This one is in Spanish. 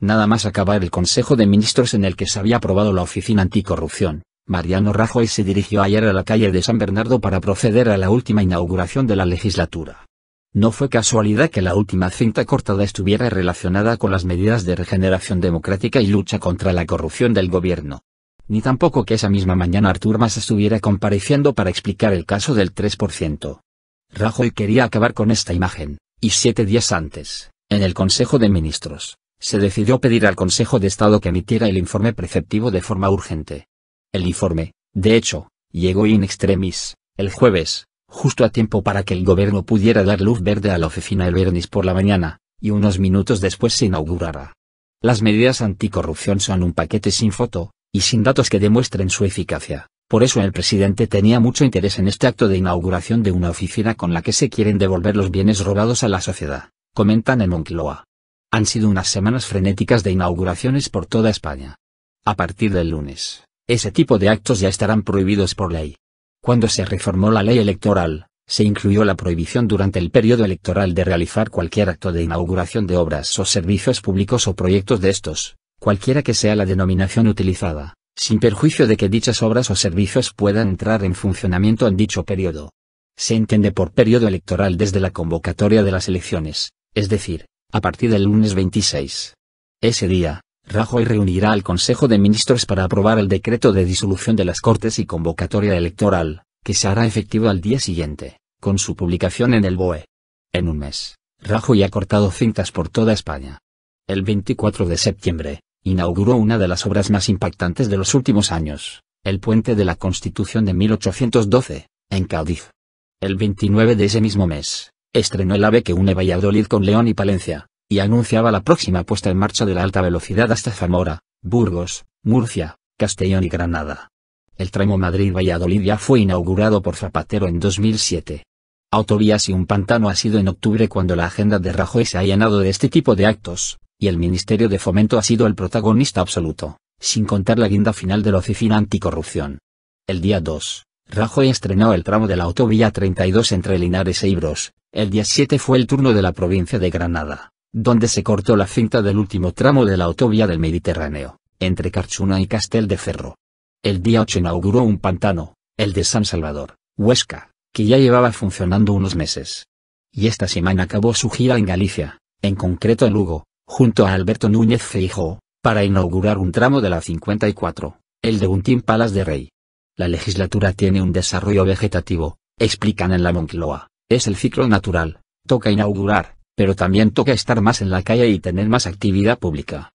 Nada más acabar el Consejo de Ministros en el que se había aprobado la Oficina Anticorrupción, Mariano Rajoy se dirigió ayer a la calle de San Bernardo para proceder a la última inauguración de la legislatura. No fue casualidad que la última cinta cortada estuviera relacionada con las medidas de regeneración democrática y lucha contra la corrupción del gobierno. Ni tampoco que esa misma mañana Artur Mas estuviera compareciendo para explicar el caso del 3%. Rajoy quería acabar con esta imagen, y siete días antes, en el Consejo de Ministros, se decidió pedir al Consejo de Estado que emitiera el informe preceptivo de forma urgente. El informe, de hecho, llegó in extremis, el jueves, justo a tiempo para que el gobierno pudiera dar luz verde a la oficina el viernes por la mañana, y unos minutos después se inaugurara. Las medidas anticorrupción son un paquete sin foto, y sin datos que demuestren su eficacia. Por eso el presidente tenía mucho interés en este acto de inauguración de una oficina con la que se quieren devolver los bienes robados a la sociedad, comentan en Moncloa. Han sido unas semanas frenéticas de inauguraciones por toda España. A partir del lunes, ese tipo de actos ya estarán prohibidos por ley. Cuando se reformó la ley electoral, se incluyó la prohibición durante el periodo electoral de realizar cualquier acto de inauguración de obras o servicios públicos o proyectos de estos, cualquiera que sea la denominación utilizada, sin perjuicio de que dichas obras o servicios puedan entrar en funcionamiento en dicho periodo. Se entiende por periodo electoral desde la convocatoria de las elecciones, es decir, a partir del lunes 26. Ese día, Rajoy reunirá al Consejo de Ministros para aprobar el decreto de disolución de las Cortes y convocatoria electoral, que se hará efectivo al día siguiente, con su publicación en el BOE. En un mes, Rajoy ha cortado cintas por toda España. El 24 de septiembre, inauguró una de las obras más impactantes de los últimos años, el Puente de la Constitución de 1812, en Cádiz. El 29 de ese mismo mes, estrenó el AVE que une Valladolid con León y Palencia, y anunciaba la próxima puesta en marcha de la alta velocidad hasta Zamora, Burgos, Murcia, Castellón y Granada. El tramo Madrid-Valladolid ya fue inaugurado por Zapatero en 2007. Autovías y un pantano ha sido en octubre cuando la agenda de Rajoy se ha llenado de este tipo de actos, y el Ministerio de Fomento ha sido el protagonista absoluto, sin contar la guinda final de la Oficina Anticorrupción. El día 2, Rajoy estrenó el tramo de la autovía 32 entre Linares e Ibros, el 7 fue el turno de la provincia de Granada, donde se cortó la cinta del último tramo de la autovía del Mediterráneo, entre Carchuna y Castel de Ferro. El día 8 inauguró un pantano, el de San Salvador, Huesca, que ya llevaba funcionando unos meses. Y esta semana acabó su gira en Galicia, en concreto en Lugo, junto a Alberto Núñez Feijóo, para inaugurar un tramo de la 54, el de Untín Palas de Rey. La legislatura tiene un desarrollo vegetativo, explican en la Moncloa, es el ciclo natural, toca inaugurar, pero también toca estar más en la calle y tener más actividad pública.